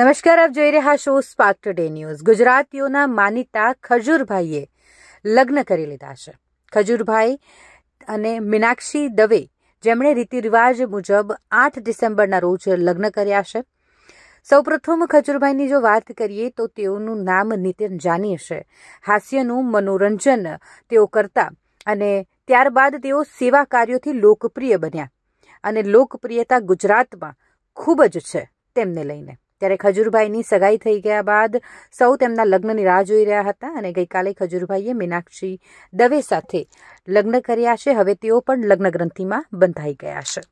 નમસ્કાર આપ જોઈ રહ્યા છો સ્પાર્ક ટુડે ન્યૂઝ ગુજરાતીઓના માનીતા ખજૂરભાઈએ લગ્ન કરી લીધા છે ખજૂરભાઈ અને મીનાક્ષી દવે જેમણે રીતિ રિવાજ મુજબ આઠ ડિસેમ્બરના રોજ લગ્ન કર્યા છે સૌપ્રથમ ખજૂરભાઈની જો વાત કરીએ તો તેઓનું નામ નિતિન જાની છે હાસ્યનું મનોરંજન તેઓ કરતા અને ત્યારબાદ તેઓ સેવા કાર્યોથી લોકપ્રિય બન્યા અને લોકપ્રિયતા ગુજરાતમાં ખૂબ જ છે તેમને લઈને ત્યારે ખજૂરભાઈની સગાઈ થઈ ગયા બાદ સૌ તેમના લગ્નની રાહ જોઈ રહ્યા હતા અને ગઈકાલે ખજૂરભાઈએ મીનાક્ષી દવે સાથે લગ્ન કર્યા છે હવે તેઓ પણ લગ્ન ગ્રંથિમાં બંધાઈ ગયા છે